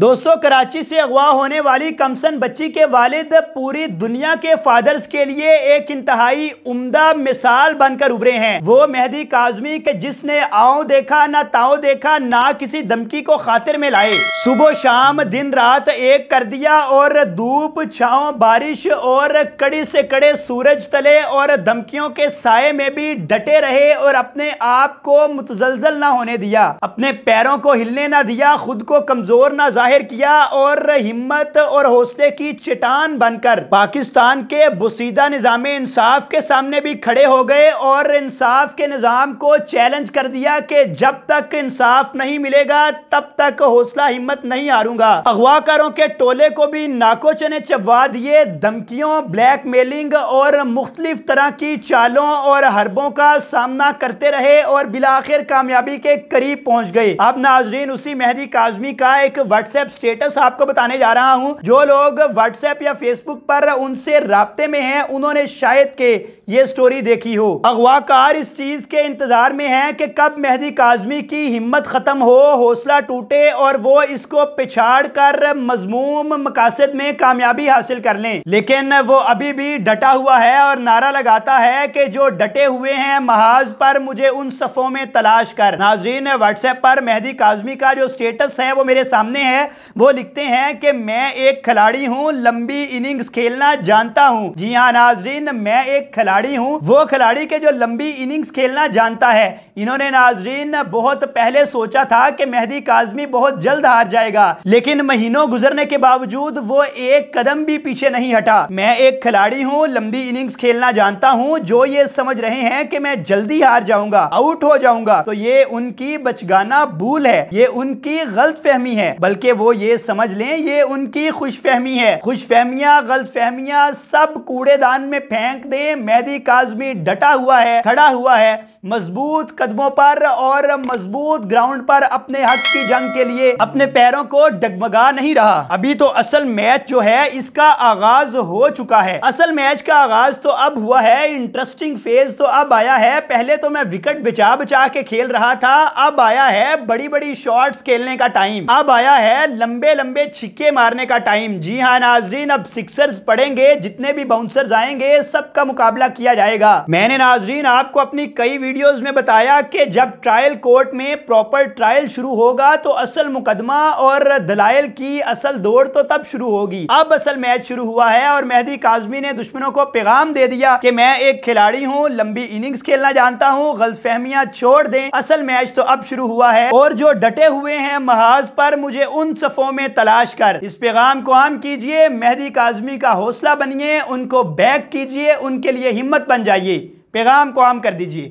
दोस्तों कराची से अगवा होने वाली कमसन बच्ची के वालिद पूरी दुनिया के फादर्स के लिए एक इंतहाई उम्दा मिसाल बनकर उभरे हैं वो मेहदी काजमी के जिसने आओ देखा ना ताओ देखा ना किसी धमकी को खातिर में लाए सुबह शाम दिन रात एक कर दिया और धूप छाओ बारिश और कड़ी से कड़े सूरज तले और धमकियों के साय में भी डटे रहे और अपने आप को मुतजलजल ना होने दिया अपने पैरों को हिलने ना दिया खुद को कमजोर ना जाहिर किया और हिम्मत और हौसले की चटान बनकर पाकिस्तान के बुसीदा निज़ाम इंसाफ के सामने भी खड़े हो गए और इंसाफ के निज़ाम को चैलेंज कर दिया कि जब तक इंसाफ नहीं मिलेगा तब तक हौसला हिम्मत नहीं हारूंगा अगवाकारों के टोले को भी नाको चने चबवा दिए धमकियों ब्लैक मेलिंग और मुख्तलिफ तरह की चालों और हरबों का सामना करते रहे और बिलाखिर कामयाबी के करीब पहुंच गए अब नाजरीन उसी मेहदी काजमी का एक व्हाट्सएप व्हाट्सएप स्टेटस आपको बताने जा रहा हूं जो लोग व्हाट्सएप या फेसबुक पर उनसे रबते में हैं उन्होंने शायद के ये स्टोरी देखी हो अगवाकार इस चीज के इंतजार में है कि कब मेहदी काजमी की हिम्मत खत्म हो हौसला टूटे और वो इसको पिछाड़ कर मजमूम मकासद में कामयाबी हासिल कर लें लेकिन वो अभी भी डटा हुआ है और नारा लगाता है कि जो डटे हुए हैं महाज पर मुझे उन सफ़ों में तलाश कर नाजीन व्हाट्सएप पर मेहदी काजमी का जो स्टेटस है वो मेरे सामने है वो लिखते हैं कि मैं एक खिलाड़ी हूँ लंबी इनिंग्स खेलना जानता हूँ जी हाँ नाजरीन मैं एक खिलाड़ी हूँ वो खिलाड़ी के जो लंबी इनिंग्स खेलना जानता है इन्होंने नाजरीन बहुत पहले सोचा था कि मेहदी काजमी बहुत जल्द हार जाएगा लेकिन महीनों गुजरने के बावजूद वो एक कदम भी पीछे नहीं हटा मैं एक खिलाड़ी हूँ लंबी इनिंग्स खेलना जानता हूँ जो ये समझ रहे हैं कि मैं जल्दी हार जाऊंगा आउट हो जाऊंगा तो ये उनकी बचगाना भूल है ये उनकी गलत फहमी है बल्कि वो ये समझ लें ये उनकी खुश फहमी है खुश फहमिया गलत फहमिया सब कूड़ेदान में फेंक दें मेहदी काजमी डटा हुआ है खड़ा हुआ है मजबूत कदमों पर और मजबूत ग्राउंड पर अपने हक की जंग के लिए अपने पैरों को डगमगा नहीं रहा अभी तो असल मैच जो है इसका आगाज हो चुका है असल मैच का आगाज तो अब हुआ है इंटरेस्टिंग फेज तो अब आया है पहले तो मैं विकेट बचा बचा के खेल रहा था अब आया है बड़ी बड़ी शॉट्स खेलने का टाइम अब आया है लंबे लंबे छिक्के मारने का टाइम जी हाँ नाजरीन अब सिक्सर्स पड़ेंगे जितने भी बाउंसर्स आएंगे सबका मुकाबला किया जाएगा मैंने नाजरीन आपको अपनी कई वीडियोस में बताया कि जब ट्रायल कोर्ट में प्रॉपर ट्रायल शुरू होगा तो असल मुकदमा और दलायल की असल दौड़ तो तब शुरू होगी अब असल मैच शुरू हुआ है और मेहदी काजमी ने दुश्मनों को पैगाम दे दिया कि मैं एक खिलाड़ी हूँ लंबी इनिंग्स खेलना जानता हूँ गलतफहमियां छोड़ दे असल मैच तो अब शुरू हुआ है और जो डटे हुए हैं महाज पर मुझे उन उन सफ़ों में तलाश कर इस पैगाम को आम कीजिए मेहदी काजमी का हौसला बनिए उनको बैक कीजिए उनके लिए हिम्मत बन जाइए पैगाम को आम कर दीजिए